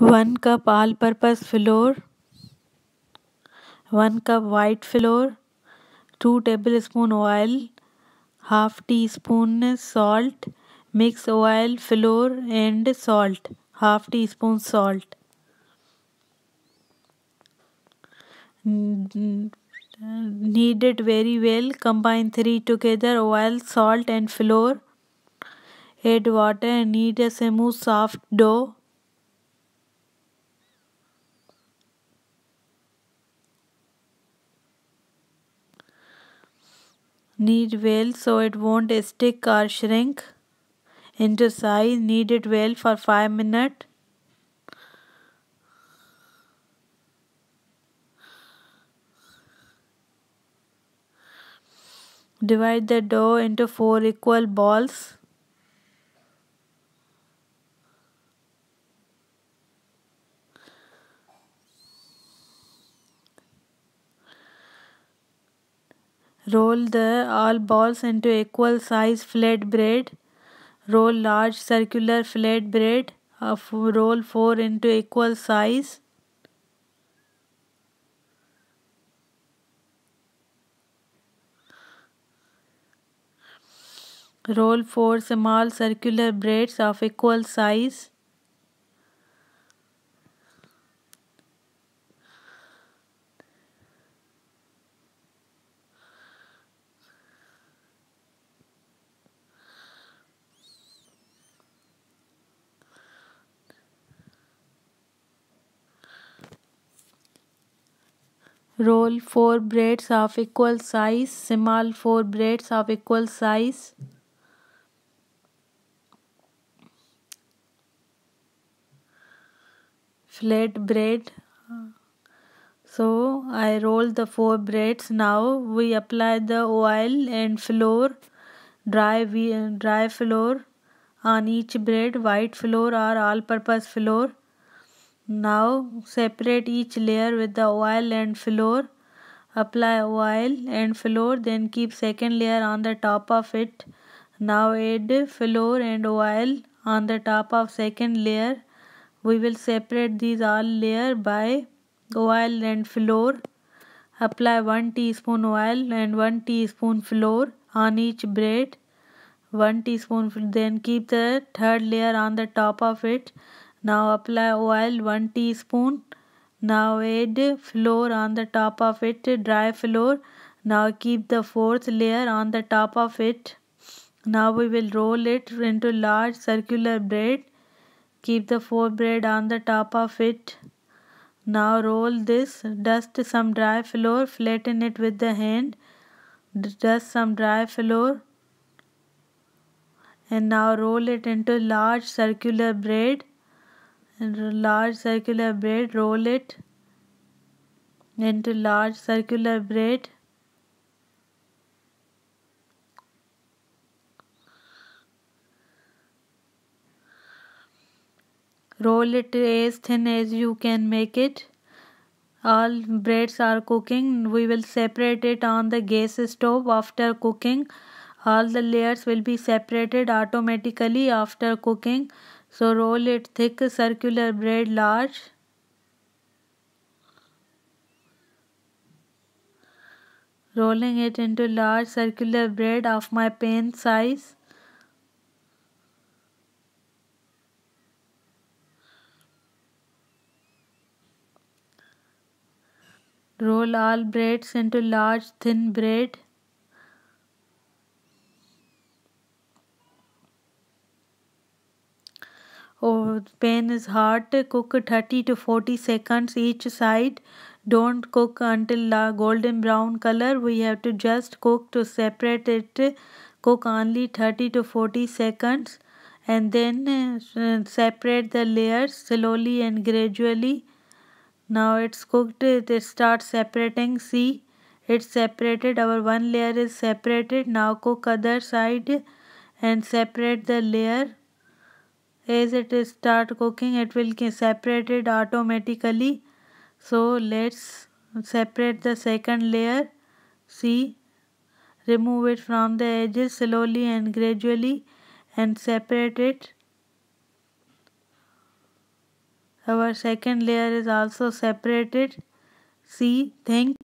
One cup all purpose flour one cup white flour two tablespoon oil half teaspoon salt mix oil flour and salt half teaspoon salt knead it very well combine three together oil salt and flour add water knead a smooth soft dough knead well so it won't stick or shrink into size. Knead it well for 5 minutes. Divide the dough into 4 equal balls. Roll the all balls into equal size flat bread. Roll large circular flat bread. Of roll 4 into equal size. Roll 4 small circular braids of equal size. Roll 4 braids of equal size. Small 4 braids of equal size. Flat braid. So I roll the 4 braids. Now we apply the oil and flour. Dry, dry flour on each braid. White flour or all purpose flour. Now separate each layer with the oil and flour. Apply oil and flour then keep second layer on the top of it. Now add flour and oil on the top of second layer. We will separate these all layer by oil and flour. Apply 1 teaspoon oil and 1 teaspoon flour on each bread. 1 teaspoon then keep the third layer on the top of it now apply oil 1 teaspoon. Now add flour on the top of it, dry flour. Now keep the fourth layer on the top of it. Now we will roll it into large circular bread. Keep the fourth bread on the top of it. Now roll this, dust some dry flour, flatten it with the hand. Dust some dry flour. And now roll it into large circular bread large circular bread. roll it into large circular bread. roll it as thin as you can make it all breads are cooking we will separate it on the gas stove after cooking all the layers will be separated automatically after cooking so roll it thick circular braid large. Rolling it into large circular braid of my pan size. Roll all breads into large thin braid. or oh, pan is hot cook 30 to 40 seconds each side don't cook until the golden brown color we have to just cook to separate it cook only 30 to 40 seconds and then uh, separate the layers slowly and gradually now it's cooked it starts separating see it's separated our one layer is separated now cook other side and separate the layer as it start cooking it will get separated automatically so let's separate the second layer see remove it from the edges slowly and gradually and separate it our second layer is also separated see thank